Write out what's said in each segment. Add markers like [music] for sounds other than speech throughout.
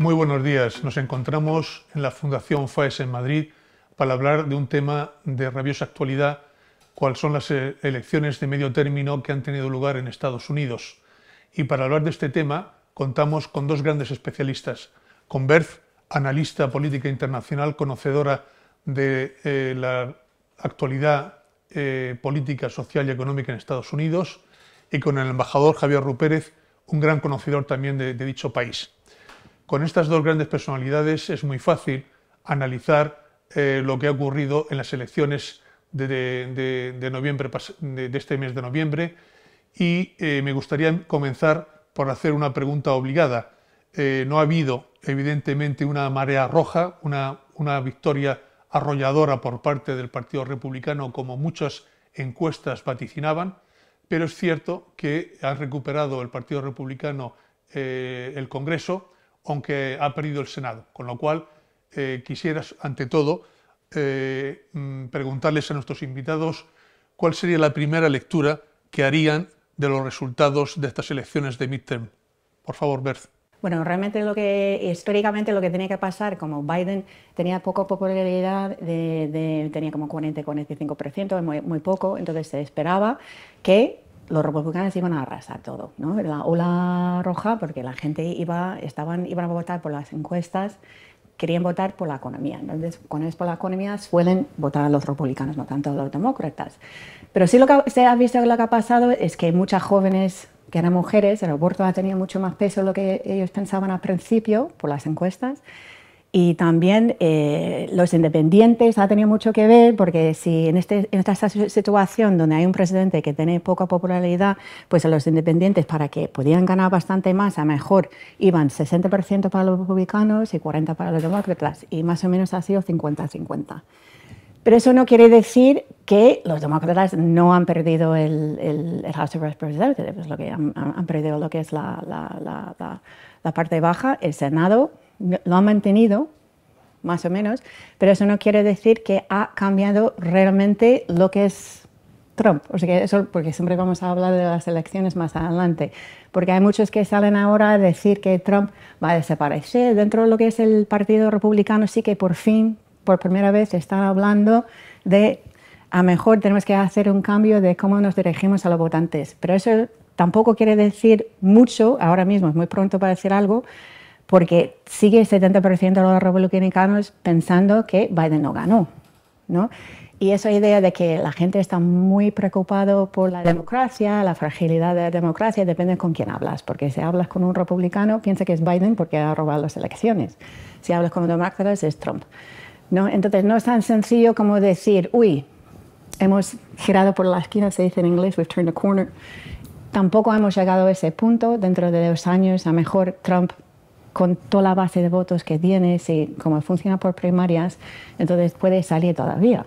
Muy buenos días. Nos encontramos en la Fundación FAES en Madrid para hablar de un tema de rabiosa actualidad, cuáles son las eh, elecciones de medio término que han tenido lugar en Estados Unidos. Y para hablar de este tema contamos con dos grandes especialistas. Con Berth, analista política internacional, conocedora de eh, la actualidad eh, política, social y económica en Estados Unidos, y con el embajador Javier Rupérez, un gran conocedor también de dicho país. Con estas dos grandes personalidades es muy fácil analizar eh, lo que ha ocurrido en las elecciones de, noviembre, de, este mes de noviembre y eh, me gustaría comenzar por hacer una pregunta obligada. Eh, no ha habido, evidentemente, una marea roja, una, victoria arrolladora por parte del Partido Republicano, como muchas encuestas vaticinaban, pero es cierto que han recuperado el Partido Republicano el Congreso aunque ha perdido el Senado. Con lo cual, eh, quisiera, ante todo, eh, mm, preguntarles a nuestros invitados cuál sería la primera lectura que harían de los resultados de estas elecciones de midterm. Por favor, Berth. Bueno, realmente lo que históricamente lo que tenía que pasar, como Biden tenía poco popularidad, de, tenía como 40-45%, muy, muy poco, entonces se esperaba que los republicanos iban a arrasar todo, ¿no? La ola roja, porque la gente iba, estaban, iban a votar por las encuestas, querían votar por la economía. Entonces, cuando es por la economía, suelen votar a los republicanos, no tanto a los demócratas. Pero sí lo que se ha visto lo que ha pasado es que hay muchas jóvenes que eran mujeres, el aborto ha tenido mucho más peso de lo que ellos pensaban al principio por las encuestas. Y también eh, los independientes ha tenido mucho que ver porque si en, este, esta situación donde hay un presidente que tiene poca popularidad, pues a los independientes para que podían ganar bastante más, a mejor iban 60% para los republicanos y 40% para los demócratas y más o menos ha sido 50-50. Pero eso no quiere decir que los demócratas no han perdido el, House of Representatives, lo que han, perdido lo que es la, la parte baja, el Senado lo ha mantenido, más o menos, pero eso no quiere decir que ha cambiado realmente lo que es Trump. O sea, porque siempre vamos a hablar de las elecciones más adelante, porque hay muchos que salen ahora a decir que Trump va a desaparecer. Dentro de lo que es el Partido Republicano sí que por fin, por primera vez, están hablando de a mejor tenemos que hacer un cambio de cómo nos dirigimos a los votantes. Pero eso tampoco quiere decir mucho ahora mismo, es muy pronto para decir algo, porque sigue el 70% de los republicanos pensando que Biden no ganó. ¿no? Y esa idea de que la gente está muy preocupada por la democracia, la fragilidad de la democracia, depende con quién hablas, porque si hablas con un republicano, piensa que es Biden porque ha robado las elecciones. Si hablas con un demócrata, es Trump. ¿no? Entonces, no es tan sencillo como decir, uy, hemos girado por la esquina, se dice en inglés, we've turned a corner. Tampoco hemos llegado a ese punto. Dentro de dos años, a mejor Trump con toda la base de votos que tiene, y como funciona por primarias, entonces puede salir todavía.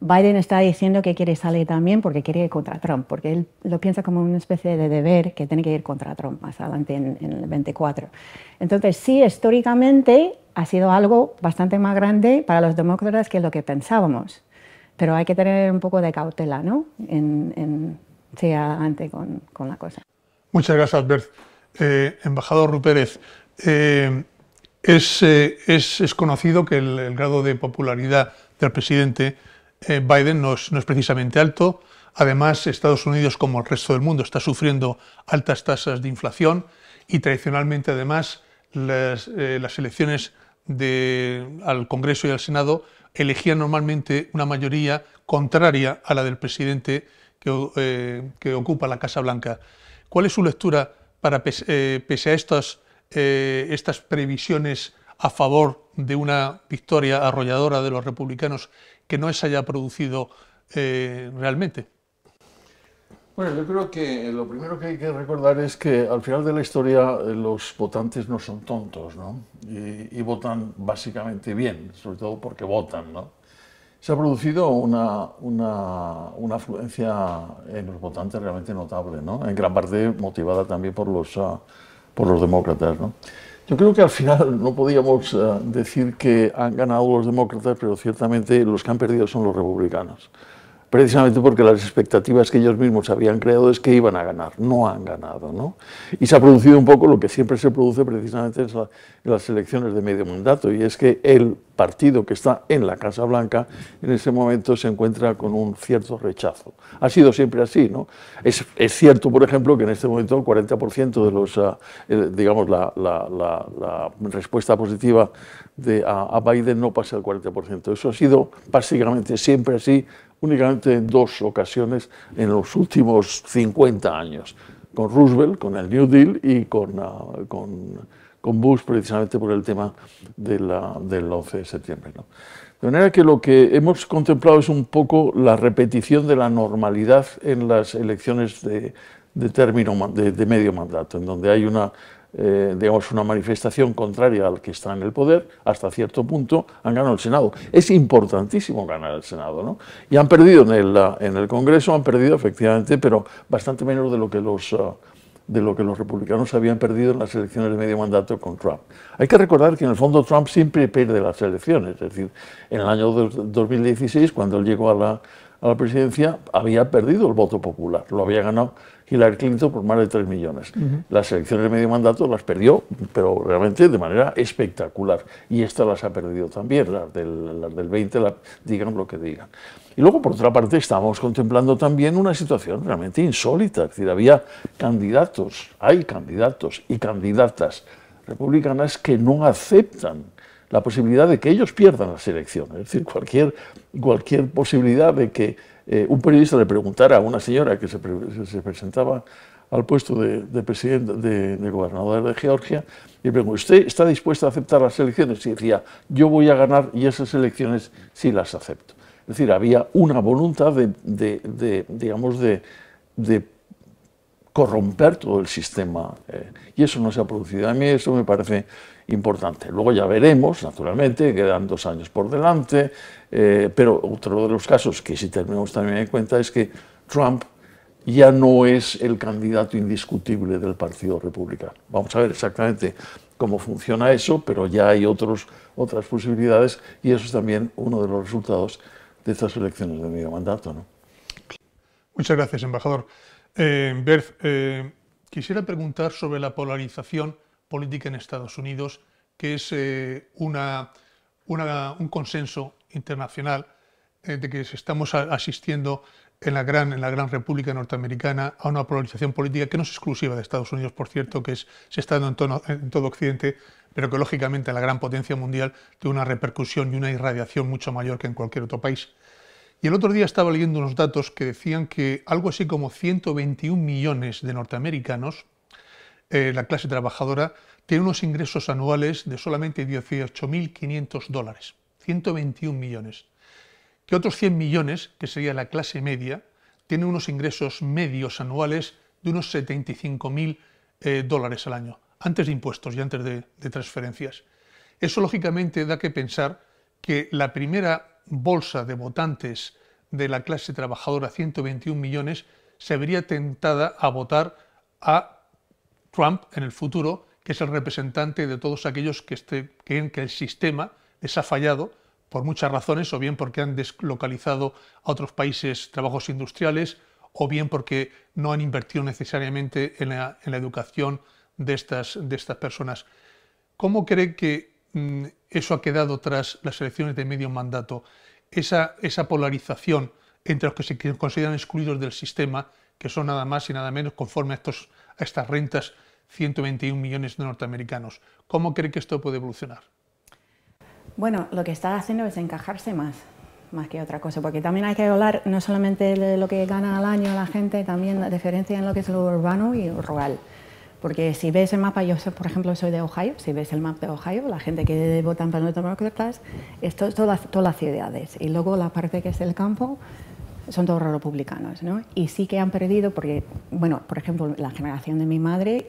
Biden está diciendo que quiere salir también porque quiere ir contra Trump, porque él lo piensa como una especie de deber que tiene que ir contra Trump más adelante en, el 24. Entonces, sí, históricamente ha sido algo bastante más grande para los demócratas que lo que pensábamos, pero hay que tener un poco de cautela, ¿no? En, en seguir adelante con, con, la cosa. Muchas gracias, Bert. Eh, embajador Rupérez. Eh, eh, es, conocido que el, grado de popularidad del presidente eh, Biden no es, precisamente alto. Además, Estados Unidos, como el resto del mundo, está sufriendo altas tasas de inflación y tradicionalmente, además, las, elecciones de, al Congreso y al Senado elegían normalmente una mayoría contraria a la del presidente que, ocupa la Casa Blanca. ¿Cuál es su lectura para, pese a estas eh, estas previsiones a favor de una victoria arrolladora de los republicanos que no se haya producido eh, realmente? Bueno, yo creo que lo primero que hay que recordar es que al final de la historia eh, los votantes no son tontos, ¿no? Y, votan básicamente bien, sobre todo porque votan, ¿no? Se ha producido una, una, una, afluencia en los votantes realmente notable, ¿no? En gran parte motivada también por los... Ah, por los demócratas. ¿no? Yo creo que al final no podíamos eh, decir que han ganado los demócratas, pero ciertamente los que han perdido son los republicanos precisamente porque las expectativas que ellos mismos habían creado es que iban a ganar, no han ganado. Y se ha producido un poco lo que siempre se produce precisamente en, las elecciones de medio mandato, y es que el partido que está en la Casa Blanca en ese momento se encuentra con un cierto rechazo. Ha sido siempre así. ¿no? Es, cierto, por ejemplo, que en este momento el 40% de los, ah, eh, digamos, la, respuesta positiva de, a, a Biden no pasa el 40%. Eso ha sido básicamente siempre así únicamente en dos ocasiones en los últimos 50 años, con Roosevelt, con el New Deal y con, ah, con, con, Bush, precisamente por el tema de la, del 11 de septiembre. De manera que lo que hemos contemplado es un poco la repetición de la normalidad en las elecciones de, término de, medio mandato, en donde hay una eh, digamos, una manifestación contraria al que está en el poder, hasta cierto punto han ganado el Senado. Es importantísimo ganar el Senado, ¿no? Y han perdido en el, en el Congreso, han perdido efectivamente, pero bastante menos de lo que los... Ah, de lo que los republicanos habían perdido en las elecciones de medio mandato con Trump. Hay que recordar que en el fondo Trump siempre pierde las elecciones, es decir, en el año 2016, cuando él llegó a la, a la presidencia, había perdido el voto popular, lo había ganado y la Clinton por más de 3 millones. Las elecciones de medio mandato las perdió, pero realmente de manera espectacular. Y esta las ha perdido también, las del, 20, digan lo que digan. Y luego, por otra parte, estamos contemplando también una situación realmente insólita. Es decir, había candidatos, hay candidatos y candidatas republicanas que no aceptan la posibilidad de que ellos pierdan las elecciones. Es decir, cualquier, cualquier posibilidad de que eh, un periodista le preguntara a una señora que se, presentaba al puesto de, de presidente, de, gobernadora de Georgia, y le preguntó, ¿usted está dispuesto a aceptar las elecciones? Y decía, yo voy a ganar y esas elecciones sí las acepto. Es decir, había una voluntad de, digamos, de, corromper todo el sistema. Eh, y eso no se ha producido. A mí eso me parece importante. Luego ya veremos, naturalmente, quedan dos años por delante, eh, pero otro de los casos que sí tenemos también en cuenta es que Trump ya no es el candidato indiscutible del Partido Republicano. Vamos a ver exactamente cómo funciona eso, pero ya hay otros, otras posibilidades y eso es también uno de los resultados de estas elecciones de medio mandato. Muchas gracias, embajador. Eh, Bert, eh, quisiera preguntar sobre la polarización política en Estados Unidos, que es eh, un consenso internacional eh, de que estamos asistiendo en la, gran, República Norteamericana a una polarización política que no es exclusiva de Estados Unidos, por cierto, que se está dando en, todo Occidente, pero que lógicamente la gran potencia mundial tiene una repercusión y una irradiación mucho mayor que en cualquier otro país. Y el otro día estaba leyendo unos datos que decían que algo así como 121 millones de norteamericanos eh, la clase trabajadora, tiene unos ingresos anuales de solamente 18.500 dólares, 121 millones. Que otros 100 millones, que sería la clase media, tiene unos ingresos medios anuales de unos 75.000 eh, dólares al año, antes de impuestos y antes de, de transferencias. Eso lógicamente da que pensar que la primera bolsa de votantes de la clase trabajadora, 121 millones, se vería tentada a votar a Trump en el futuro, que es el representante de todos aquellos que este, creen que, el sistema les ha fallado por muchas razones, o bien porque han deslocalizado a otros países trabajos industriales, o bien porque no han invertido necesariamente en la, educación de estas, de estas personas. ¿Cómo cree que mm, eso ha quedado tras las elecciones de medio mandato? esa polarización entre los que se consideran excluidos del sistema, que son nada más y nada menos conforme a estos a estas rentas 121 millones de norteamericanos. ¿Cómo cree que esto puede evolucionar? Bueno, lo que está haciendo es encajarse más, más que otra cosa, porque también hay que hablar no solamente de lo que gana al año la gente, también la diferencia en lo que es lo urbano y lo rural. Porque si ves el mapa, yo por ejemplo soy de Ohio, si ves el mapa de Ohio, la gente que votan para los demócratas, esto es todas, todas las ciudades. Y luego la parte que es el campo, son todos republicanos, ¿no? Y sí que han perdido porque, bueno, por ejemplo, la generación de mi madre,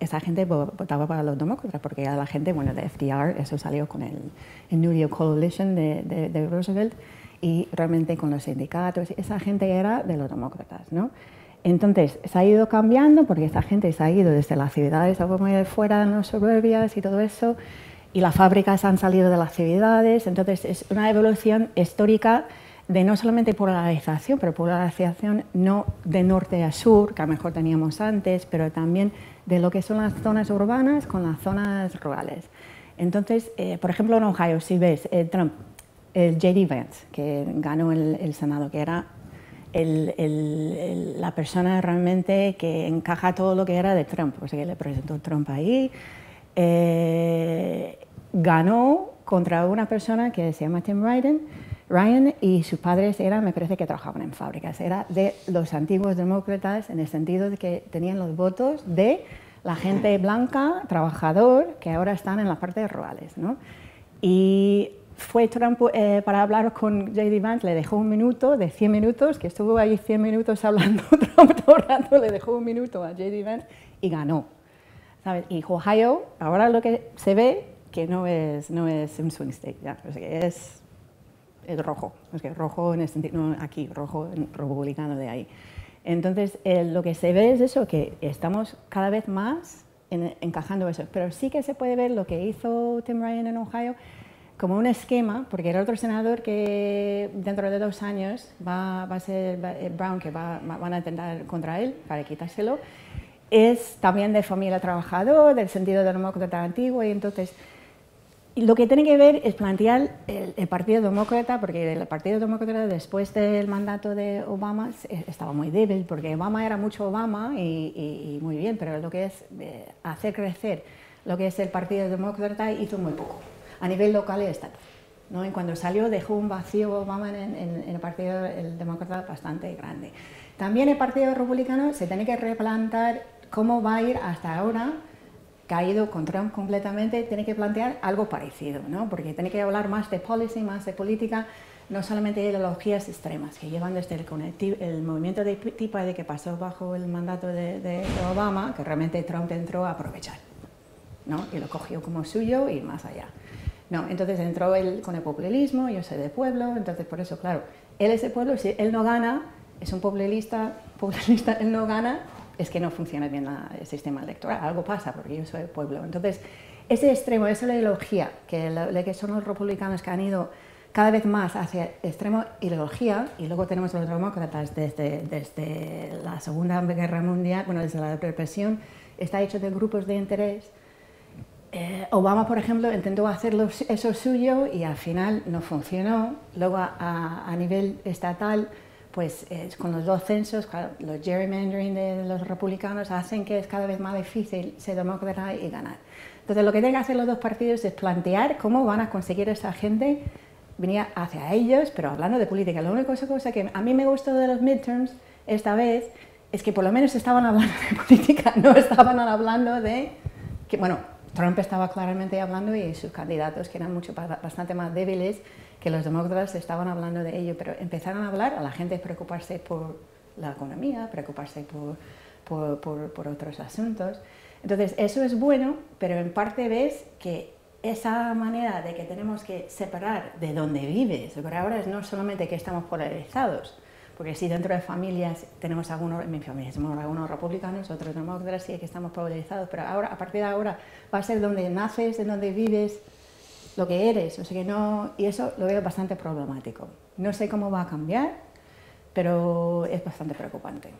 esa gente votaba para los demócratas porque ya la gente, bueno, de FDR, eso salió con el, New Deal Coalition de, Roosevelt y realmente con los sindicatos, esa gente era de los demócratas, ¿no? Entonces, se ha ido cambiando porque esa gente se ha ido desde las ciudades a como de fuera, en las suburbias y todo eso, y las fábricas han salido de las ciudades, entonces es una evolución histórica de no solamente polarización, pero polarización no de norte a sur, que a lo mejor teníamos antes, pero también de lo que son las zonas urbanas con las zonas rurales. Entonces, eh, por ejemplo, en Ohio, si ves eh, Trump, el JD Vance, que ganó el, Senado, que era la persona realmente que encaja todo lo que era de Trump, o sea, que le presentó Trump ahí, eh, ganó contra una persona que se llama Tim Ryden, Ryan y sus padres eran, me parece que trabajaban en fábricas, era de los antiguos demócratas en el sentido de que tenían los votos de la gente [clears throat] blanca, trabajador, que ahora están en las partes rurales. ¿no? Y fue Trump eh, para hablar con J.D. Vance, le dejó un minuto de 100 minutos, que estuvo ahí 100 minutos hablando [laughs] Trump rato, le dejó un minuto a J.D. Vance y ganó. Y Ohio, ahora lo que se ve, que no es, no es un swing state, ya, es el eh, rojo, es que rojo en el sentido, no aquí, rojo republicano de ahí. Entonces, eh, lo que se ve es eso, que estamos cada vez más en, encajando eso, pero sí que se puede ver lo que hizo Tim Ryan en Ohio como un esquema, porque era otro senador que dentro de dos años va, va a ser eh, Brown, que van a intentar contra él para quitárselo, es también de familia trabajador, del sentido del tan antiguo, y entonces lo que tiene que ver es plantear el, Partido Demócrata, porque el Partido Demócrata después del mandato de Obama eh, estaba muy débil, porque Obama era mucho Obama y, muy bien, pero lo que es eh, hacer crecer lo que es el Partido Demócrata hizo muy poco, a nivel local y estatal. cuando salió dejó un vacío Obama en, el Partido Demócrata bastante grande. También el Partido Republicano se tiene que replantar cómo va a ir hasta ahora caído con Trump completamente, tiene que plantear algo parecido, ¿no? porque tiene que hablar más de policy, más de política, no solamente de ideologías extremas que llevan desde el, el movimiento de de que pasó bajo el mandato de, Obama, que realmente Trump entró a aprovechar ¿no? y lo cogió como suyo y más allá. No, entonces entró él con el populismo, yo soy de pueblo, entonces por eso, claro, él es de pueblo, si él no gana, es un populista, [laughs] populista él no gana, es que no funciona bien el sistema electoral, algo pasa porque yo soy pueblo. Entonces, ese extremo, esa ideología, que, que son los republicanos que han ido cada vez más hacia extremo ideología, y luego tenemos los demócratas desde, desde la Segunda Guerra Mundial, bueno, desde la represión, está hecho de grupos de interés. Eh, Obama, por ejemplo, intentó hacer eso suyo y al final no funcionó. Luego a nivel estatal pues eh, con los dos censos, los gerrymandering de los republicanos hacen que es cada vez más difícil ser demócrata y ganar. Entonces lo que tienen que hacer los dos partidos es plantear cómo van a conseguir esa gente venía hacia ellos, pero hablando de política. La única cosa que a mí me gustó de los midterms esta vez es que por lo menos estaban hablando de política, no estaban hablando de que, bueno, Trump estaba claramente hablando y sus candidatos que eran mucho, bastante más débiles que los demócratas estaban hablando de ello, pero empezaron a hablar a la gente preocuparse por la economía, preocuparse por, otros asuntos. Entonces, eso es bueno, pero en parte ves que esa manera de que tenemos que separar de dónde vives, por ahora es no solamente que estamos polarizados, porque si dentro de familias tenemos algunos, en mi familia somos algunos republicanos, otros demócratas, sí que estamos polarizados, pero ahora, a partir de ahora, va a ser donde naces, en donde vives, lo que eres, o sea que no, y eso lo veo bastante problemático. No sé cómo va a cambiar, pero es bastante preocupante.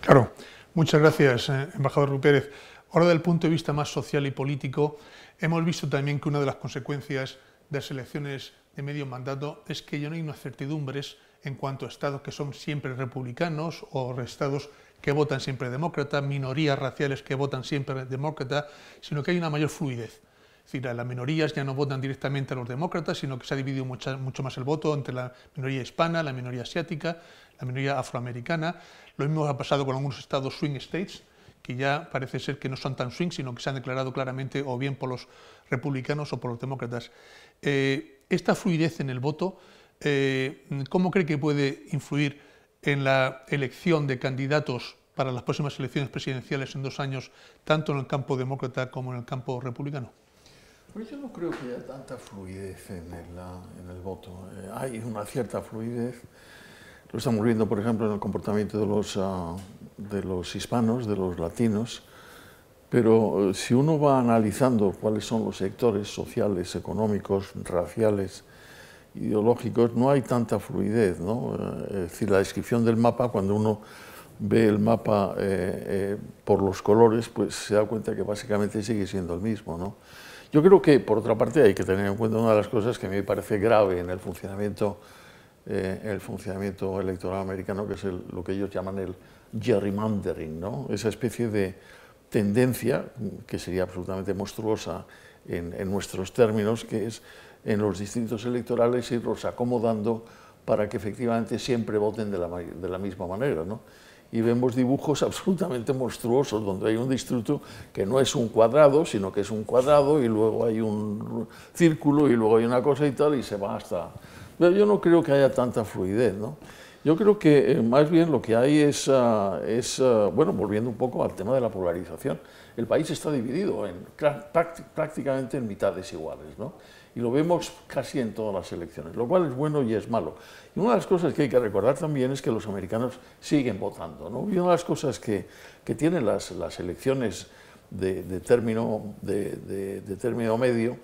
Claro, muchas gracias, eh, embajador Lu Ahora, Ahora, el punto de vista más social y político, hemos visto también que una de las consecuencias de las elecciones de medio mandato es que ya no hay unas certidumbres en cuanto a estados que son siempre republicanos o estados que votan siempre demócrata, minorías raciales que votan siempre demócrata, sino que hay una mayor fluidez. Es decir, las minorías ya no votan directamente a los demócratas, sino que se ha dividido mucho más el voto entre la minoría hispana, la minoría asiática, la minoría afroamericana. Lo mismo ha pasado con algunos estados swing states, que ya parece ser que no son tan swing, sino que se han declarado claramente o bien por los republicanos o por los demócratas. Eh, esta fluidez en el voto, eh, ¿cómo cree que puede influir en la elección de candidatos para las próximas elecciones presidenciales en dos años, tanto en el campo demócrata como en el campo republicano? Pero yo no creo que haya tanta fluidez en el, ah, voto. Eh, hay una cierta fluidez. Lo estamos viendo, por ejemplo, en el comportamiento de los, ah, hispanos, de los latinos. Pero eh, si uno va analizando cuáles son los sectores sociales, económicos, raciales, ideológicos, no hay tanta fluidez. ¿no? Eh, es decir, la descripción del mapa, cuando uno ve el mapa por los colores, pues se da cuenta que básicamente sigue siendo el mismo. ¿no? Yo creo que, por otra parte, hay que tener en cuenta una de las cosas que a mí me parece grave en el funcionamiento, eh, el funcionamiento electoral americano, que es lo que ellos llaman el gerrymandering, esa especie de tendencia que sería absolutamente monstruosa en, nuestros términos, que es en los distritos electorales irlos acomodando para que efectivamente siempre voten de la, misma manera y vemos dibujos [laughs] absolutamente monstruosos, donde hay un distrito que no es un cuadrado, sino que es un cuadrado y luego hay un círculo y luego hay una cosa y tal, y se va hasta... yo no creo que haya tanta fluidez, ¿no? Yo creo que eh, más bien lo que hay es, ah, es ah, bueno, volviendo un poco al tema de la polarización, el país está dividido en, prácticamente en mitades iguales, ¿no? y lo vemos casi en todas las elecciones, lo cual es bueno y es malo. Y una de las cosas que hay que recordar también es que los americanos siguen votando. ¿no? Y una de las cosas que, que tienen las, elecciones de, término, de, término medio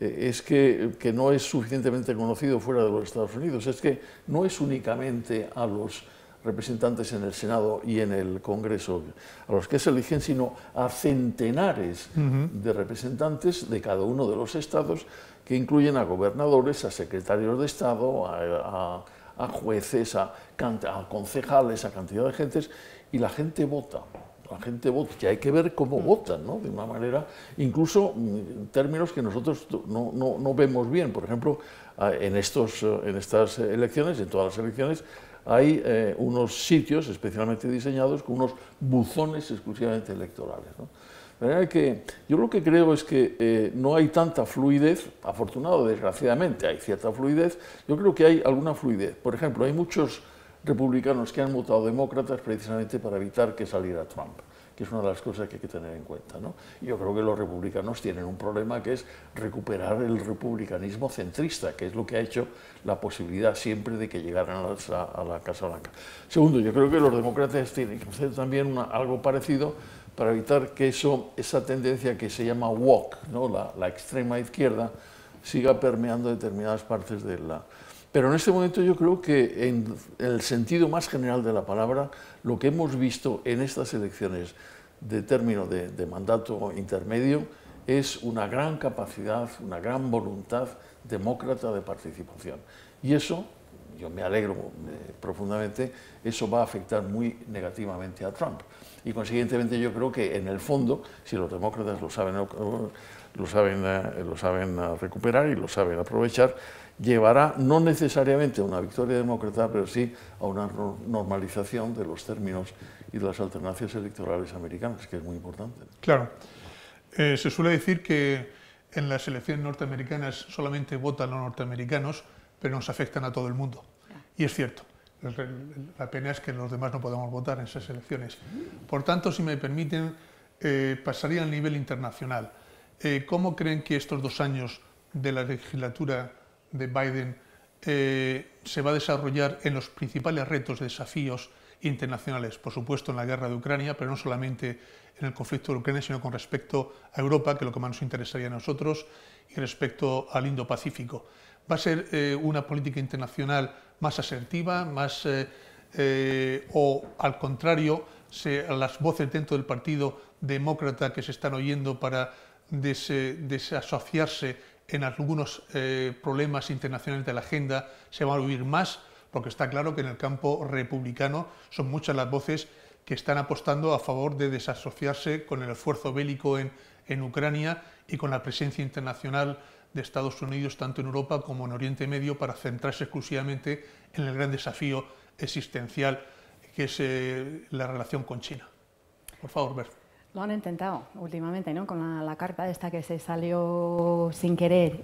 eh, es que, que no es suficientemente conocido fuera de los Estados Unidos, es que no es únicamente a los representantes en el Senado y en el Congreso, a los que se eligen, sino a centenares de representantes de cada uno de los estados, que incluyen a gobernadores, a secretarios de Estado, a, jueces, a, concejales, a cantidad de gentes, y la gente vota. La gente vota, que hay que ver cómo mm. votan, ¿no? De una manera, incluso en mm, términos que nosotros no, no vemos bien. Por ejemplo, ah, en, estos, en estas elecciones, en todas las elecciones, hay eh, unos sitios especialmente diseñados con unos buzones exclusivamente electorales. que yo lo que creo es que eh, no hay tanta fluidez, afortunado desgraciadamente hay cierta fluidez, yo creo que hay alguna fluidez. Por ejemplo, hay muchos republicanos que han votado demócratas precisamente para evitar que saliera Trump que es una de las cosas que hay que tener en cuenta. Yo creo que los republicanos tienen un problema que es recuperar el republicanismo centrista, que es lo que ha hecho la posibilidad siempre de que llegaran a, la Casa Blanca. Segundo, yo creo que los demócratas tienen que hacer también algo parecido para evitar que eso, esa tendencia que se llama walk, ¿no? la, la extrema izquierda, siga permeando determinadas partes de la pero en este momento yo creo que en el sentido más general de la palabra, lo que hemos visto en estas elecciones de término de, mandato intermedio es una gran capacidad, una gran voluntad demócrata de participación. Y eso, yo me alegro eh, profundamente, eso va a afectar muy negativamente a Trump. Y consiguientemente yo creo que en el fondo, si los demócratas lo saben, lo saben, lo saben eh, eh, recuperar y lo saben aprovechar, llevará no necesariamente a una victoria demócrata, pero sí a una normalización de los términos y de las alternancias electorales americanas, que es muy importante. Claro. Eh, se suele decir que en las elecciones norteamericanas solamente votan los norteamericanos, pero nos afectan a todo el mundo. Y es cierto. La pena es que los demás no podemos votar en esas elecciones. Por tanto, si me permiten, eh, pasaría al nivel internacional. Eh, ¿Cómo creen que estos dos años de la legislatura de Biden eh, se va a desarrollar en los principales retos, desafíos internacionales, por supuesto en la guerra de Ucrania, pero no solamente en el conflicto de Ucrania, sino con respecto a Europa, que es lo que más nos interesaría a nosotros, y respecto al Indo-Pacífico. Va a ser eh, una política internacional más asertiva, más eh, o al contrario, las voces dentro del Partido Demócrata que se están oyendo para desasociarse en algunos eh, problemas internacionales de la agenda se va a oír más, porque está claro que en el campo republicano son muchas las voces que están apostando a favor de desasociarse con el esfuerzo bélico en, Ucrania y con la presencia internacional de Estados Unidos tanto en Europa como en Oriente Medio para centrarse exclusivamente en el gran desafío existencial que es eh, la relación con China. Por favor, Bert. Lo han intentado últimamente, ¿no? Con la, la carta esta que se salió sin querer,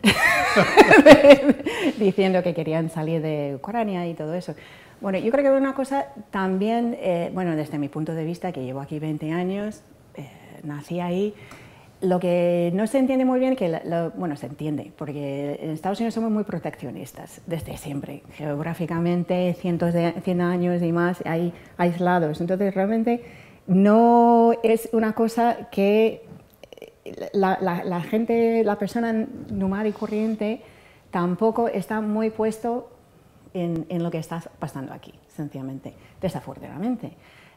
[laughs] diciendo que querían salir de Ucrania y todo eso. Bueno, yo creo que una cosa también, eh, bueno, desde mi punto de vista, que llevo aquí 20 años, eh, nací ahí, lo que no se entiende muy bien, que bueno, se entiende, porque en Estados Unidos somos muy proteccionistas, desde siempre, geográficamente, cientos de 100 años y más, ahí aislados. Entonces, realmente no es una cosa que eh, la, gente, la persona normal y corriente tampoco está muy puesto en, lo que está pasando aquí, sencillamente, desafortunadamente.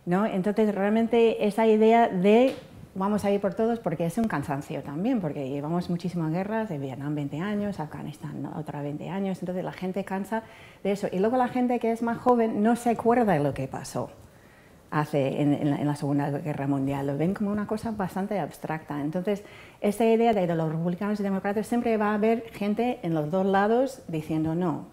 ¿no? Entonces, realmente esa idea de vamos a ir por todos porque es un cansancio también, porque llevamos muchísimas guerras, de Vietnam 20 años, Afganistán otra 20 años, entonces la gente cansa de eso. Y luego la gente que es más joven no se acuerda de lo que pasó hace en, la, Segunda Guerra Mundial. Lo ven como una cosa bastante abstracta. Entonces, esa idea de, los republicanos y demócratas siempre va a haber gente en los dos lados diciendo no,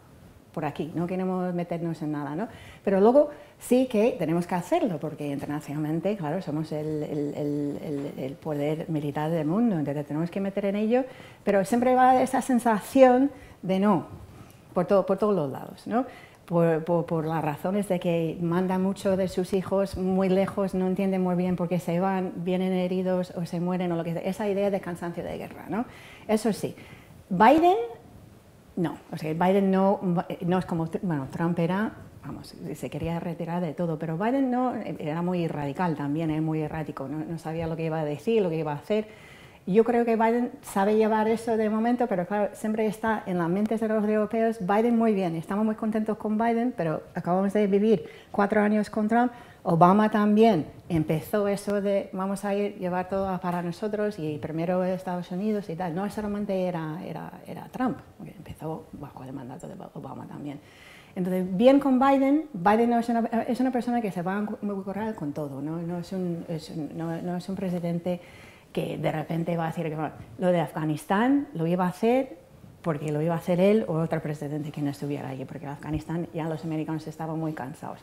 por aquí, no queremos meternos en nada, ¿no? Pero luego sí que tenemos que hacerlo, porque internacionalmente, claro, somos el, poder militar del mundo, entonces tenemos que meter en ello, pero siempre va esa sensación de no, por, todo, por todos los lados, ¿no? por, las razones de que manda mucho de sus hijos muy lejos, no entiende muy bien por qué se van, vienen heridos o se mueren o lo que sea. Esa idea de cansancio de guerra, ¿no? Eso sí. Biden, no. O sea, Biden no, no es como... Bueno, Trump era... Vamos, se quería retirar de todo, pero Biden no, era muy radical también, es eh, muy errático, no sabía lo que iba a decir, lo que iba a hacer yo creo que Biden sabe llevar eso de momento, pero claro, siempre está en las mentes de los europeos. Biden muy bien, estamos muy contentos con Biden, pero acabamos de vivir cuatro años con Trump. Obama también empezó eso de vamos a ir llevar todo para nosotros y primero Estados Unidos y tal. No solamente era, era, Trump, empezó bajo el mandato de Obama también. Entonces, bien con Biden, Biden es, una, persona que se va a incorporar con todo, es no es un presidente que de repente va a decir que lo de Afganistán lo iba a hacer porque lo iba a hacer él o otro presidente que no estuviera allí, porque en Afganistán ya los americanos estaban muy cansados.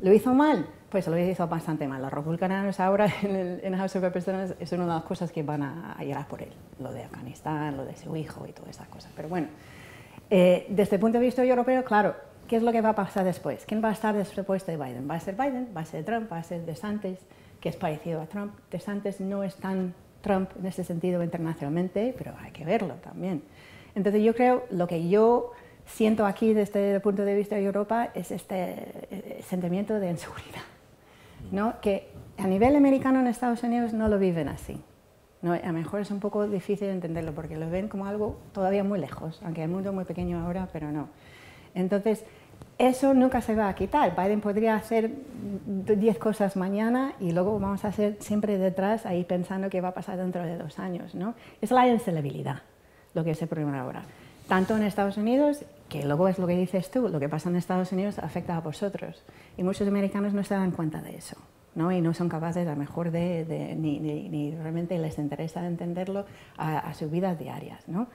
¿Lo hizo mal? Pues lo hizo bastante mal. Los republicanos ahora [laughs] en el en House of Representatives es una de las cosas que van a, llegar por él, lo de Afganistán, lo de su hijo y todas esas cosas. Pero bueno, eh, desde el punto de vista europeo, claro, ¿qué es lo que va a pasar después? ¿Quién va a estar después de Biden? ¿Va a ser Biden? ¿Va a ser Trump? ¿Va a ser DeSantis? que es parecido a Trump. antes no es tan Trump en ese sentido internacionalmente, pero hay que verlo también. Entonces yo creo, lo que yo siento aquí desde el punto de vista de Europa es este eh, sentimiento de inseguridad, ¿no? que a nivel americano en Estados Unidos no lo viven así. No, a lo mejor es un poco difícil entenderlo porque lo ven como algo todavía muy lejos, aunque el mundo es muy pequeño ahora, pero no. Entonces, eso nunca se va a quitar. Biden podría hacer 10 cosas mañana y luego vamos a hacer siempre detrás, ahí pensando qué va a pasar dentro de dos años. ¿no? Es la insalabilidad lo que es el problema ahora. Tanto en Estados Unidos, que luego es lo que dices tú, lo que pasa en Estados Unidos afecta a vosotros. Y muchos americanos no se dan cuenta de eso. ¿no? y no son capaces a lo mejor de, ni, realmente les interesa entenderlo a, a sus vidas diarias. ¿no?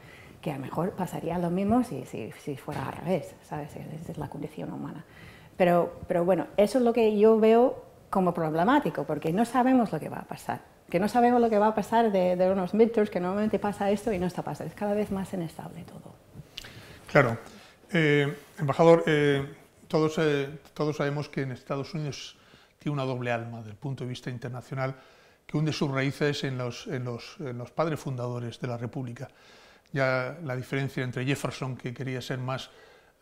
que a lo mejor pasaría lo mismo si, si, si fuera al revés, ¿sabes? Esa es la condición humana. Pero, pero bueno, eso es lo que yo veo como problemático, porque no sabemos lo que va a pasar, que no sabemos lo que va a pasar de, unos midterms, que normalmente pasa esto y no está pasando, es cada vez más inestable todo. Claro. Eh, embajador, eh, todos, eh, todos sabemos que en Estados Unidos tiene una doble alma desde el punto de vista internacional que hunde sus raíces en los, en los, en los padres fundadores de la República ya la diferencia entre Jefferson, que quería ser más,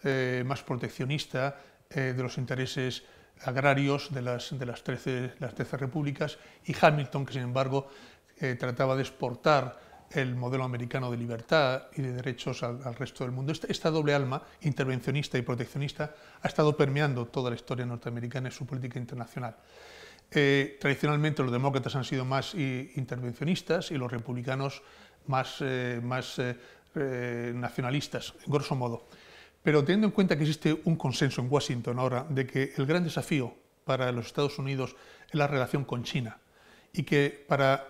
eh, más proteccionista eh, de los intereses agrarios de las, de 13, las 13 repúblicas, y Hamilton, que sin embargo eh, trataba de exportar el modelo americano de libertad y de derechos al, resto del mundo. Esta, doble alma, intervencionista y proteccionista, ha estado permeando toda la historia norteamericana en su política internacional. tradicionalmente los demócratas han sido más intervencionistas y los republicanos más, eh, eh, eh, nacionalistas, más grosso modo. Pero teniendo en cuenta que existe un consenso en Washington ahora de que el gran desafío para los Estados Unidos es la relación con China y que para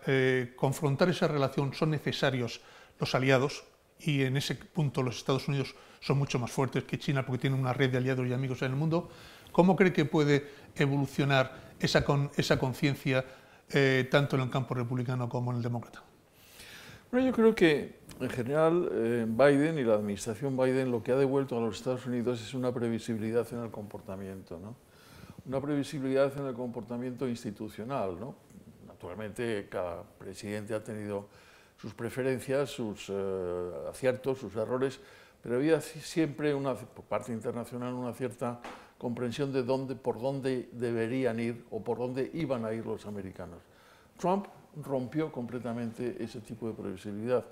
confrontar esa relación son necesarios los aliados y en ese punto los Estados Unidos son mucho más fuertes que China porque tienen una red de aliados y amigos en el mundo, ¿cómo cree que puede evolucionar esa, conciencia tanto en el campo republicano como en el demócrata? Bueno, yo creo que en general eh, Biden y la administración Biden lo que ha devuelto a los Estados Unidos es una previsibilidad en el comportamiento, ¿no? una previsibilidad en el comportamiento institucional. ¿no? Naturalmente cada presidente ha tenido sus preferencias, sus eh, aciertos, sus errores, pero había siempre una, por parte internacional una cierta comprensión de dónde, por dónde deberían ir o por dónde iban a ir los americanos. Trump rompió completamente ese tipo de previsibilidad.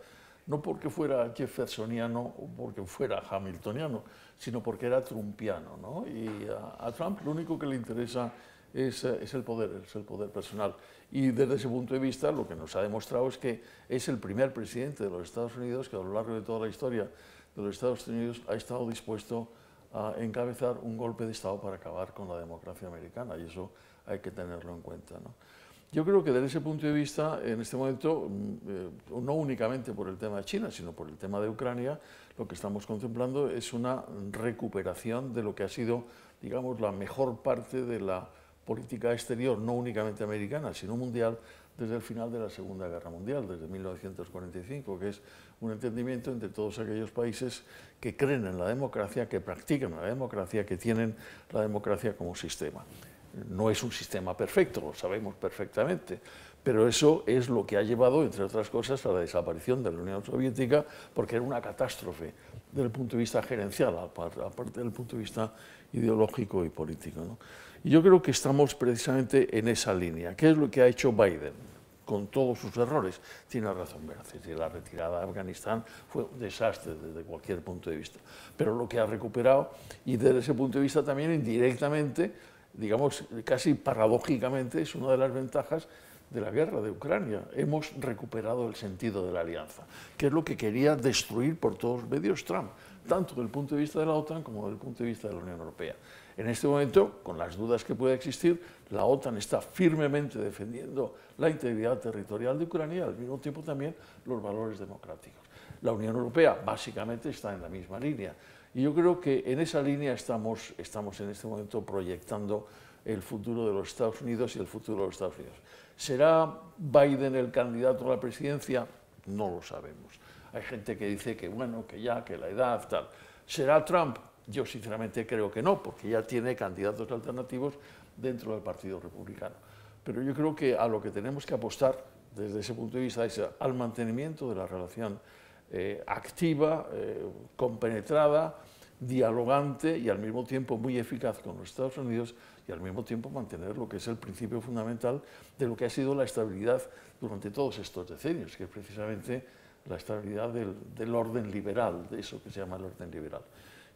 No porque fuera Jeffersoniano o porque fuera Hamiltoniano, sino porque era Trumpiano. ¿no? Y a, Trump lo único que le interesa es, eh, es el poder, es el poder personal. Y desde ese punto de vista lo que nos ha demostrado es que es el primer presidente de los Estados Unidos que a lo largo de toda la historia de los Estados Unidos ha estado dispuesto a encabezar un golpe de Estado para acabar con la democracia americana y eso hay que tenerlo en cuenta. ¿no? Yo creo que desde ese punto de vista, en este momento, mm, eh, no únicamente por el tema de China, sino por el tema de Ucrania, lo que estamos contemplando es una recuperación de lo que ha sido, digamos, la mejor parte de la política exterior, no únicamente americana, sino mundial, desde el final de la Segunda Guerra Mundial, desde 1945, que es un entendimiento entre todos aquellos países que creen en la democracia, que practican la democracia, que tienen la democracia como sistema. No es un sistema perfecto, lo sabemos perfectamente, pero eso es lo que ha llevado, entre otras cosas, a la desaparición de la Unión Soviética, porque era una catástrofe desde el punto de vista gerencial, aparte del punto de vista ideológico y político. Y yo creo que estamos precisamente en esa línea. ¿Qué es lo que ha hecho Biden? con todos sus errores. Tiene razón, la retirada de Afganistán fue un desastre desde cualquier punto de vista. Pero lo que ha recuperado, y desde ese punto de vista también indirectamente, digamos, casi paradójicamente es una de las ventajas de la guerra de Ucrania. Hemos recuperado el sentido de la alianza, que es lo que quería destruir por todos medios Trump, tanto desde el punto de vista de la OTAN como desde el punto de vista de la Unión Europea. En este momento, con las dudas que pueda existir, la OTAN está firmemente defendiendo la integridad territorial de Ucrania y al mismo tiempo también los valores democráticos. La Unión Europea básicamente está en la misma línea. Y yo creo que en esa línea estamos, estamos en este momento proyectando el futuro de los Estados Unidos y el futuro de los Estados Unidos. ¿Será Biden el candidato a la presidencia? No lo sabemos. Hay gente que dice que bueno, que ya, que la edad, tal. ¿Será Trump? Yo sinceramente creo que no, porque ya tiene candidatos alternativos dentro del Partido Republicano. Pero yo creo que a lo que tenemos que apostar desde ese punto de vista es al mantenimiento de la relación eh, activa, eh, compenetrada, dialogante y al mismo tiempo muy eficaz con los Estados Unidos y al mismo tiempo mantener lo que es el principio fundamental de lo que ha sido la estabilidad durante todos estos decenios, que es precisamente la estabilidad del, orden liberal, de eso que se llama el orden liberal.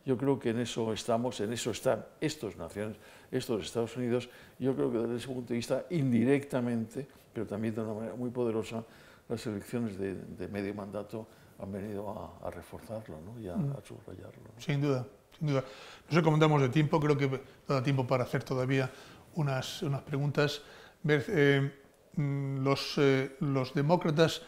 Yo creo que en eso estamos, en eso están estas naciones, estos Estados Unidos. Yo creo que desde ese punto de vista, indirectamente, pero también de una manera muy poderosa, las elecciones de, de medio mandato han venido a, reforzarlo y a, mm. subrayarlo. Sin duda, sin duda. No sé cómo andamos de tiempo, creo que da tiempo para hacer todavía unas, preguntas. Eh, mm, los, eh, los, demócratas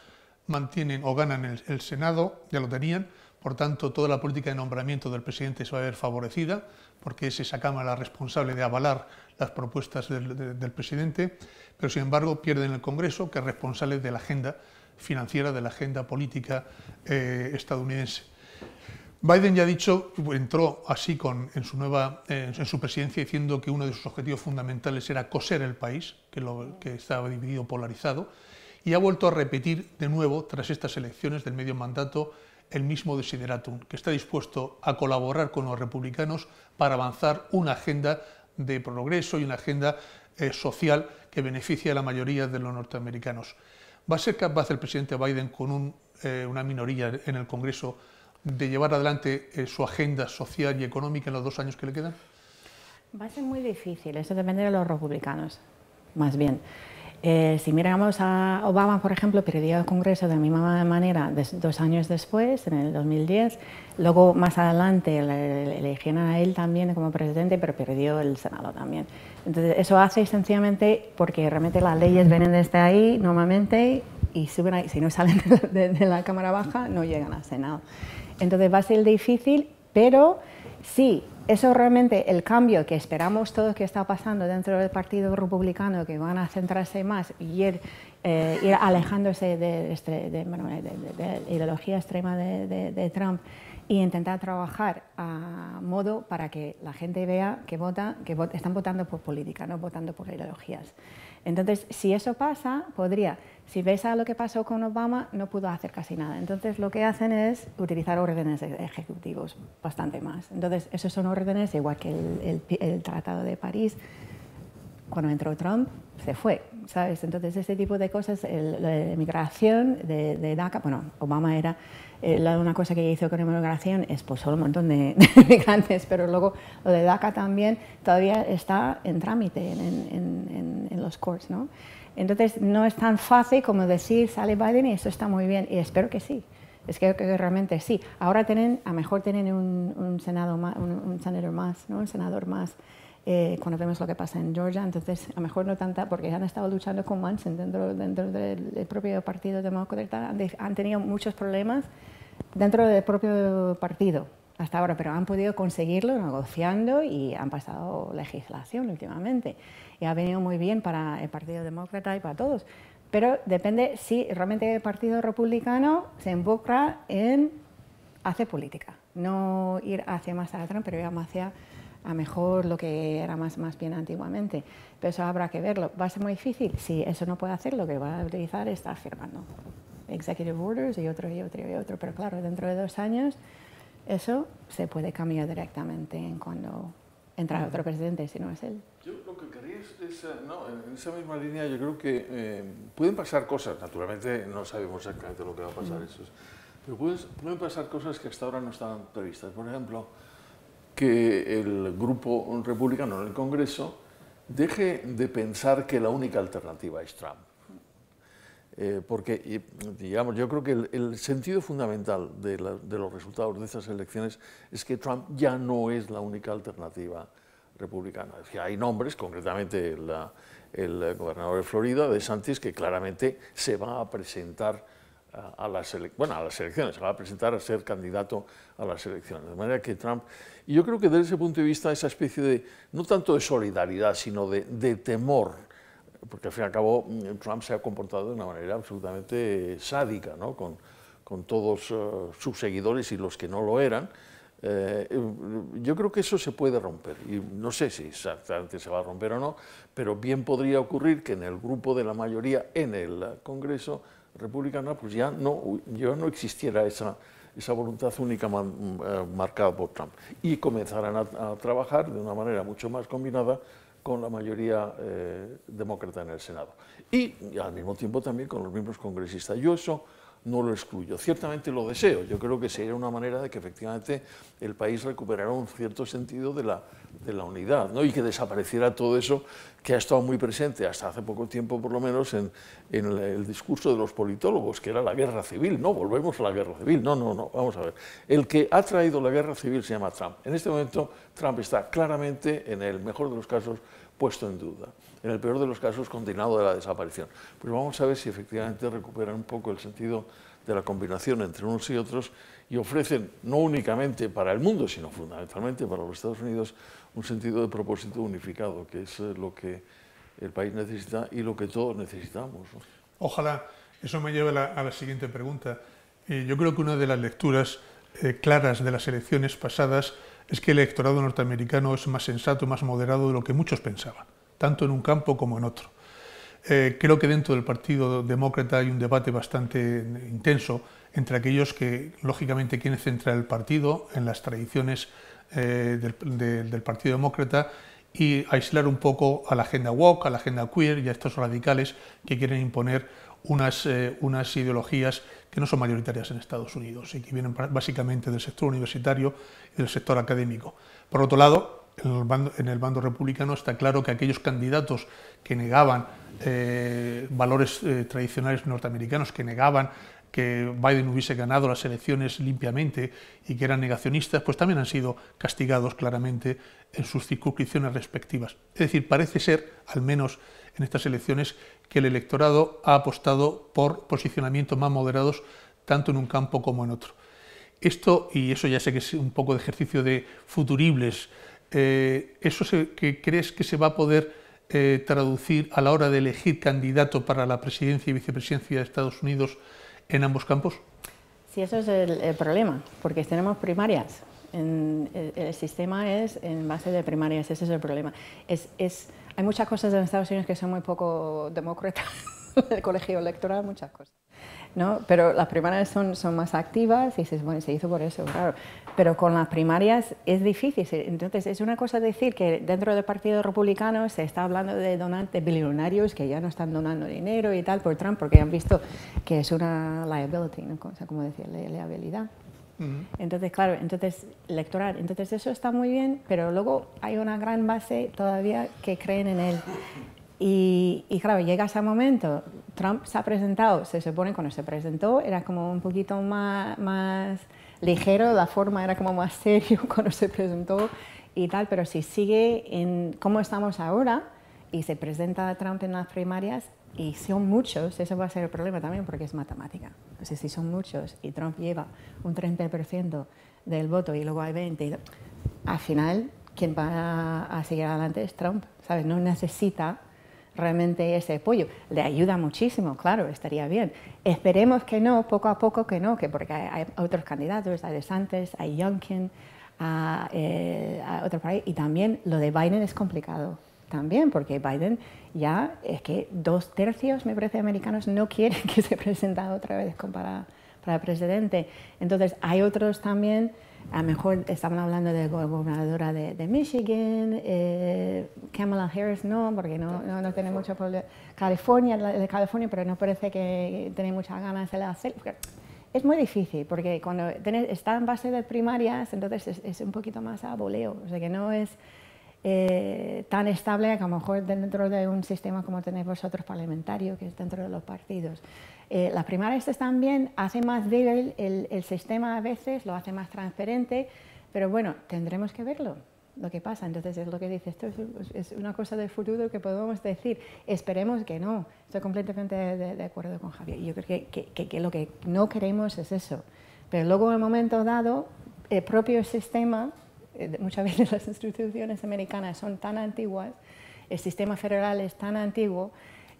mantienen o ganan el, Senado, ya lo tenían, por tanto, toda la política de nombramiento del presidente se va a ver favorecida, porque es esa Cámara responsable de avalar las propuestas del presidente, pero sin embargo pierden el Congreso, que es responsable de la agenda financiera de la agenda política eh, estadounidense. Biden ya ha dicho, entró así en, su en su presidencia diciendo que uno de sus objetivos fundamentales era coser el país, que, lo, estaba dividido, polarizado, y ha vuelto a repetir de nuevo, tras estas elecciones del medio mandato, el mismo desideratum, que está dispuesto a colaborar con los republicanos para avanzar una agenda de progreso y una agenda eh, social que beneficie a la mayoría de los norteamericanos. ¿Va a ser capaz el presidente Biden con eh, una minoría en el Congreso de llevar adelante eh, su agenda social y económica en los dos años que le quedan? Va a ser muy difícil, eso depende de los republicanos, más bien. Eh, si miramos a Obama, por ejemplo, perdió el Congreso de la misma manera dos años después, en el 2010. Luego, más adelante, le, eligieron a él también como presidente, pero perdió el Senado también. Entonces, eso hace sencillamente porque realmente las leyes vienen desde ahí normalmente y Si no salen de la Cámara Baja, no llegan al Senado. Entonces, va a ser difícil, pero sí, eso realmente el cambio que esperamos todos que está pasando dentro del Partido Republicano, que van a centrarse más y ir, eh, alejándose de, este, la de, ideología extrema de, Trump y intentar trabajar a modo para que la gente vea que vota, que están votando por política, no votando por ideologías. Entonces, si eso pasa, podría, si ves a lo que pasó con Obama, no pudo hacer casi nada. Entonces, lo que hacen es utilizar órdenes e-, ejecutivos bastante más. Entonces, esos son órdenes, igual que el Tratado de París, cuando entró Trump, se fue, ¿sabes? Entonces, ese tipo de cosas, la emigración de, DACA, bueno, Obama era, la, una cosa que hizo con la emigración solo un montón [laughs] de, migrantes, pero luego lo de DACA también todavía está en trámite en, los courts, ¿no? Entonces, no es tan fácil como decir, sale Biden y eso está muy bien, y espero que sí. Es que, que realmente sí. Ahora tienen, a lo mejor tienen un, senado más, un senador más, ¿no? un senador más eh, cuando vemos lo que pasa en Georgia, entonces a lo mejor no tanta, porque han estado luchando con Manson dentro, dentro del, propio Partido Demócrata, han, tenido muchos problemas dentro del propio partido hasta ahora, pero han podido conseguirlo negociando y han pasado legislación últimamente. Y ha venido muy bien para el Partido Demócrata y para todos. Pero depende si realmente el Partido Republicano se involucra en hacer política, no ir hacia más atrás, pero ir más hacia a mejor lo que era más, más bien antiguamente. Pero eso habrá que verlo. ¿Va a ser muy difícil? si eso no puede hacer, lo que va a utilizar está firmando executive orders y otro y otro y otro. Pero claro, dentro de dos años eso se puede cambiar directamente en cuando entra otro presidente, si no es él. Yo lo que quería es, no, en esa misma línea, yo creo que eh, pueden pasar cosas, naturalmente no sabemos exactamente lo que va a pasar, eso pero pueden pasar cosas que hasta ahora no estaban previstas. Por ejemplo, que el grupo republicano en el Congreso deje de pensar que la única alternativa es Trump. Eh, porque, digamos, yo creo que el, sentido fundamental de, los resultados de estas elecciones es que Trump ya no es la única alternativa republicana. Es hay nombres, concretamente el gobernador de Florida, de Santis, que claramente se va a presentar a, las, bueno, a las elecciones, se va a presentar a ser candidato a las elecciones. De manera que Trump y yo creo que desde ese punto de vista, esa especie de, no tanto de solidaridad, sino de, temor, porque al fin y al cabo mm, Trump se ha comportado de una manera absolutamente sádica, ¿no? con, con todos eh, sus seguidores y los que no lo eran, eh, yo creo que eso se puede romper, y no sé si exactamente se va a romper o no, pero bien podría ocurrir que en el grupo de la mayoría en el Congreso Republicano pues ya no, ya no existiera esa esa voluntad única eh, marcada por Trump. Y comenzarán a, trabajar de una manera mucho más combinada con la mayoría eh, demócrata en el Senado. Y, al mismo tiempo también con los miembros congresistas. Yo no lo excluyo. Ciertamente lo deseo, yo creo que sería una manera de que efectivamente el país recuperara un cierto sentido de la, unidad ¿no? y que desapareciera todo eso que ha estado muy presente hasta hace poco tiempo, por lo menos, en, el discurso de los politólogos, que era la guerra civil. No, volvemos a la guerra civil. No, no, no, vamos a ver. El que ha traído la guerra civil se llama Trump. En este momento Trump está claramente, en el mejor de los casos, puesto en duda en el peor de los casos, condenado de la desaparición. Pero pues vamos a ver si efectivamente recuperan un poco el sentido de la combinación entre unos y otros y ofrecen, no únicamente para el mundo, sino fundamentalmente para los Estados Unidos, un sentido de propósito unificado, que es eh, lo que el país necesita y lo que todos necesitamos. Ojalá, eso me lleva a la, siguiente pregunta. Eh, yo creo que una de las lecturas eh, claras de las elecciones pasadas es que el electorado norteamericano es más sensato, más moderado de lo que muchos pensaban tanto en un campo como en otro. Eh, creo que dentro del Partido Demócrata hay un debate bastante intenso entre aquellos que, lógicamente, quieren centrar el partido en las tradiciones eh, del, Partido Demócrata y aislar un poco a la agenda woke, a la agenda queer y a estos radicales que quieren imponer unas, eh, unas ideologías que no son mayoritarias en Estados Unidos y que vienen básicamente del sector universitario y del sector académico. Por otro lado, en el bando, republicano está claro que aquellos candidatos que negaban eh, valores eh, tradicionales norteamericanos, que negaban que Biden hubiese ganado las elecciones limpiamente y que eran negacionistas, pues también han sido castigados claramente en sus circunscripciones respectivas. Es decir, parece ser, al menos en estas elecciones, que el electorado ha apostado por posicionamientos más moderados tanto en un campo como en otro. Esto, y eso ya sé que es un poco de ejercicio de futuribles, eh, eso que crees que se va a poder eh, traducir a la hora de elegir candidato para la presidencia y vicepresidencia de Estados Unidos en ambos campos? Sí, eso es el, problema, porque tenemos primarias. el, sistema es en base de primarias, ese es el problema. Es, es, hay muchas cosas en Estados Unidos que son muy poco demócratas, [laughs] el colegio electoral, muchas cosas. ¿no? Pero las primarias son, más activas y se hizo por eso, claro. Pero con las primarias es difícil. Entonces, es una cosa decir que dentro del Partido Republicano se está hablando de donantes bilionarios que ya no están donando dinero y tal por Trump porque han visto que es una liability, ¿no? o sea, como liabilidad. Entonces, claro, entonces electoral, entonces eso está muy bien, pero luego hay una gran base todavía que creen en él y, claro, llega ese momento, Trump se ha presentado, se supone cuando se presentó era como un poquito más, más ligero, la forma era como más serio [laughs] cuando se presentó y tal, pero si sigue en cómo estamos ahora y se presenta Trump en las primarias y son muchos, eso va a ser el problema también porque es matemática. O si son muchos y Trump lleva un 30% del voto y luego hay 20, al final quien va a seguir adelante es Trump, ¿sabes? No necesita realmente ese apoyo. Le ayuda muchísimo, claro, estaría bien. Esperemos que no, poco a poco que no, que porque hay, otros candidatos, hay DeSantis, hay Youngkin, a, ah, eh, Y también lo de Biden es complicado, también, porque Biden ya es que dos tercios, me parece, americanos no quieren [laughs] que se presenta otra vez para, para presidente. Entonces, hay otros también a lo mejor estaban hablando de gobernadora de, Michigan, eh, Kamala Harris no, porque no, tiene mucho problema. California, de California, pero no parece que tiene muchas ganas de hacer. Es muy difícil, porque cuando está en base de primarias, entonces es, es un poquito más a voleo, o sea que no es... Eh, tan estable que a lo mejor dentro de un sistema como tenéis vosotros parlamentario, que es dentro de los partidos. Eh, las primarias están bien, hace más débil el, sistema a veces, lo hace más transparente, pero bueno, tendremos que verlo, lo que pasa. Entonces es lo que dice, esto es, una cosa del futuro que podemos decir, esperemos que no. Estoy completamente de, acuerdo con Javier. Yo creo que, que, lo que no queremos es eso. Pero luego en el momento dado, el propio sistema eh, muchas [laughs] veces las instituciones americanas son tan antiguas, el sistema federal es tan antiguo,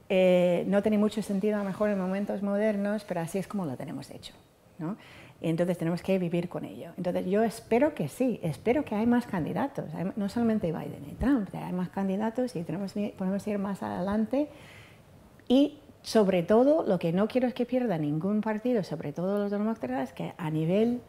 eh, no tiene mucho sentido a lo mejor en momentos modernos, pero así es como lo tenemos hecho. entonces tenemos que vivir con ello. Entonces yo espero que sí, espero que hay más candidatos, no solamente Biden y Trump, hay más candidatos y tenemos, podemos ir más adelante. Y sobre todo, lo que no quiero es que pierda ningún partido, sobre todo los demócratas, que a nivel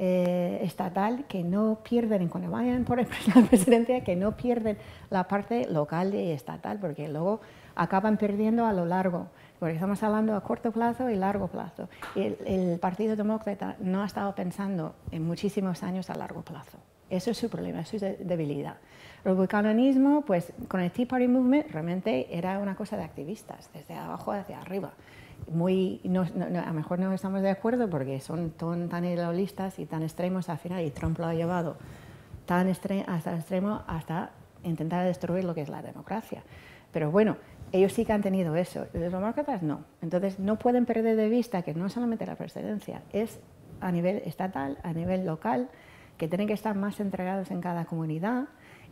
eh, estatal que no pierden, cuando vayan por [laughs] la presidencia, que no pierden la parte local y estatal, porque luego acaban perdiendo a lo largo, porque estamos hablando a corto plazo y largo plazo. El, el Partido Demócrata no ha estado pensando en muchísimos años a largo plazo. Eso es su problema, es su debilidad. El republicanismo, pues con el Tea Party Movement, realmente era una cosa de activistas, desde abajo hacia arriba muy, a lo mejor no estamos de acuerdo porque son tan idealistas y tan extremos al final, y Trump lo ha llevado tan hasta extremo hasta intentar destruir lo que es la democracia. Pero bueno, ellos sí que han tenido eso, los demócratas no. Entonces no pueden perder de vista que no es solamente la presidencia, es a nivel estatal, a nivel local, que tienen que estar más entregados en cada comunidad.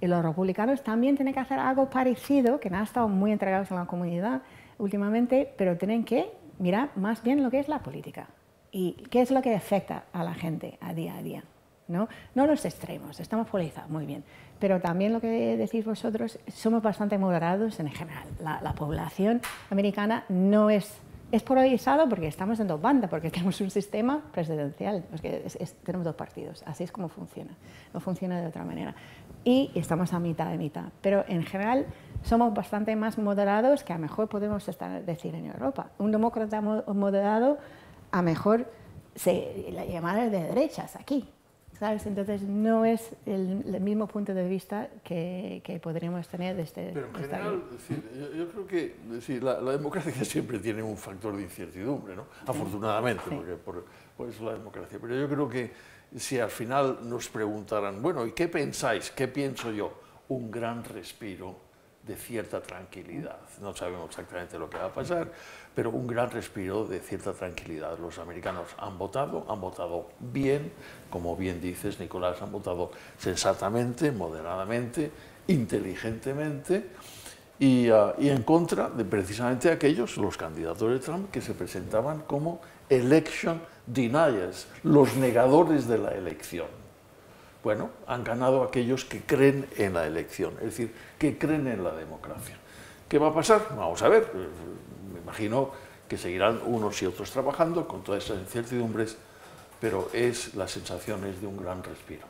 Y los republicanos también tienen que hacer algo parecido, que no han estado muy entregados en la comunidad, últimamente, pero tienen que mirar más bien lo que es la política y qué es lo que afecta a la gente a día a día. ¿no? no los extremos, estamos polarizados, muy bien, pero también lo que decís vosotros, somos bastante moderados en general. la población americana no es es polarizado porque estamos en dos bandas, porque tenemos un sistema presidencial, es, tenemos dos partidos, así es como funciona, no funciona de otra manera. Y estamos a mitad de mitad, pero en general somos bastante más moderados que a lo mejor podemos estar, decir en Europa. Un demócrata moderado a mejor se la llamada de derechas aquí, entonces no es el, mismo punto de vista que, podríamos tener desde... Este, Pero en general, yo, creo que la, democracia [laughs] siempre tiene un factor de incertidumbre, ¿no? Afortunadamente, porque por, por, eso la democracia. Pero yo creo que si al final nos preguntaran, bueno, ¿y qué pensáis? ¿Qué pienso yo? Un gran respiro de cierta tranquilidad. No sabemos exactamente lo que va a pasar, pero un gran respiro de cierta tranquilidad. Los americanos han votado, han votado bien, como bien dices, Nicolás, han votado sensatamente, moderadamente, inteligentemente. Y, ah, en contra de precisamente aquellos, los candidatos de Trump, que se presentaban como election deniers, los negadores de la elección. Bueno, han ganado aquellos que creen en la elección, es decir, que creen en la democracia. ¿Qué va a pasar? Vamos a ver. Me imagino que seguirán unos y otros trabajando con todas esas incertidumbres, pero es la sensación es de un gran respiro,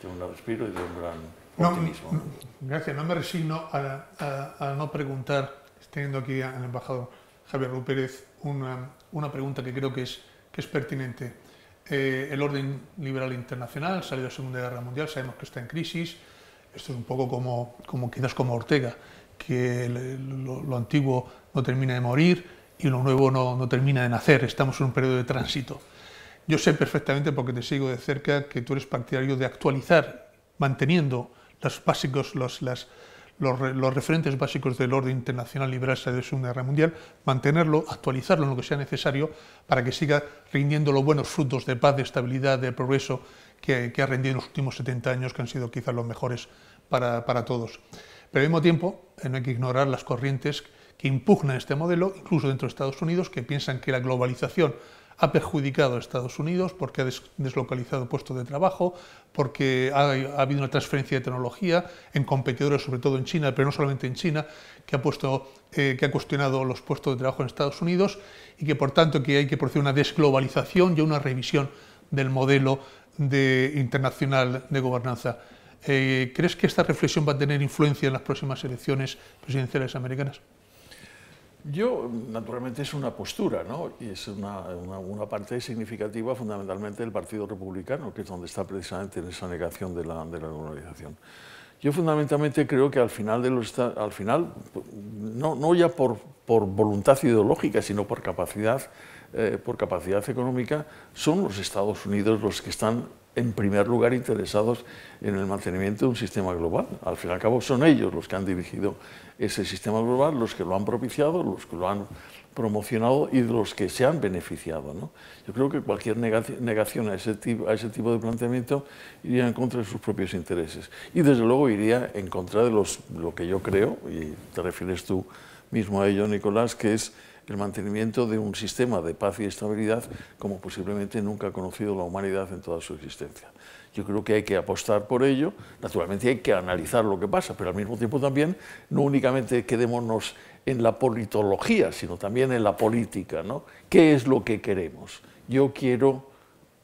de un gran respiro y de un gran optimismo. gracias, no me resigno a, no preguntar, teniendo aquí al embajador Javier López una, una pregunta que creo que es, que es pertinente. Eh, el orden liberal internacional, salió de la Segunda Guerra Mundial, sabemos que está en crisis. Esto es un poco como, quizás como Ortega, que lo, antiguo no termina de morir y lo nuevo no, no termina de nacer, estamos en un periodo de tránsito. Yo sé perfectamente, porque te sigo de cerca, que tú eres partidario de actualizar, manteniendo los básicos, los, las, los, referentes básicos del orden internacional liberal de la Segunda Guerra Mundial, mantenerlo, actualizarlo en lo que sea necesario para que siga rindiendo los buenos frutos de paz, de estabilidad, de progreso que, ha rendido en los últimos 70 años, que han sido quizás los mejores para, para todos. Pero al mismo tiempo, eh, no hay que ignorar las corrientes que impugnan este modelo, incluso dentro de Estados Unidos, que piensan que la globalización ha perjudicado a Estados Unidos porque ha deslocalizado puestos de trabajo, porque ha, habido una transferencia de tecnología en competidores, sobre todo en China, pero no solamente en China, que ha, puesto, eh, que ha cuestionado los puestos de trabajo en Estados Unidos y que por tanto que hay que a una desglobalización y una revisión del modelo de, internacional de gobernanza. Eh, ¿Crees que esta reflexión va a tener influencia en las próximas elecciones presidenciales americanas? Yo, naturalmente, es una postura, ¿no? Y es una, parte significativa fundamentalmente del Partido Republicano, que es donde está precisamente en esa negación de la, de globalización. Yo fundamentalmente creo que al final, de los, al final no, ya por, voluntad ideológica, sino por capacidad, eh, por capacidad económica, son los Estados Unidos los que están en primer lugar interesados en el mantenimiento de un sistema global. Al fin y al cabo son ellos los que han dirigido ese sistema global, los que lo han propiciado, los que lo han promocionado y los que se han beneficiado. Yo creo que cualquier negación a ese, tipo, de planteamiento iría en contra de sus propios intereses y desde luego iría en contra de lo que yo creo, y te refieres tú mismo a ello, Nicolás, que es el mantenimiento de un sistema de paz y estabilidad como posiblemente nunca ha conocido la humanidad en toda su existencia. Yo creo que hay que apostar por ello. Naturalmente hay que analizar lo que pasa, pero al mismo tiempo también no únicamente quedémonos en la politología, sino también en la política. ¿Qué es lo que queremos? Yo quiero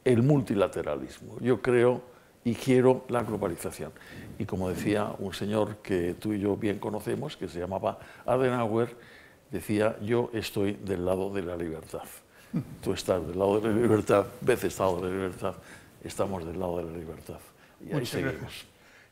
el multilateralismo. Yo creo y quiero la globalización. Y como decía un señor que tú y yo bien conocemos, que se llamaba Adenauer, decía, yo estoy del lado de la libertad. Tú estás del lado de la libertad, ves estado de la libertad, estamos del lado de la libertad. Y seguimos.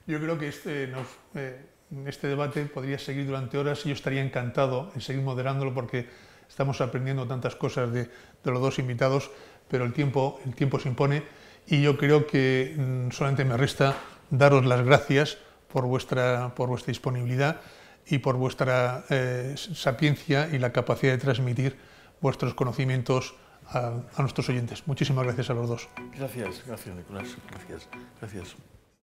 Yo creo que este, eh, este debate podría seguir durante horas y yo estaría encantado en seguir moderándolo porque estamos aprendiendo tantas cosas de, los dos invitados, pero el tiempo, el tiempo se impone y yo creo que mm, solamente me resta daros las gracias por vuestra, por vuestra disponibilidad y por vuestra eh, sapiencia y la capacidad de transmitir vuestros conocimientos a, nuestros oyentes. Muchísimas gracias a los dos. Gracias, gracias Nicolás. Gracias, gracias.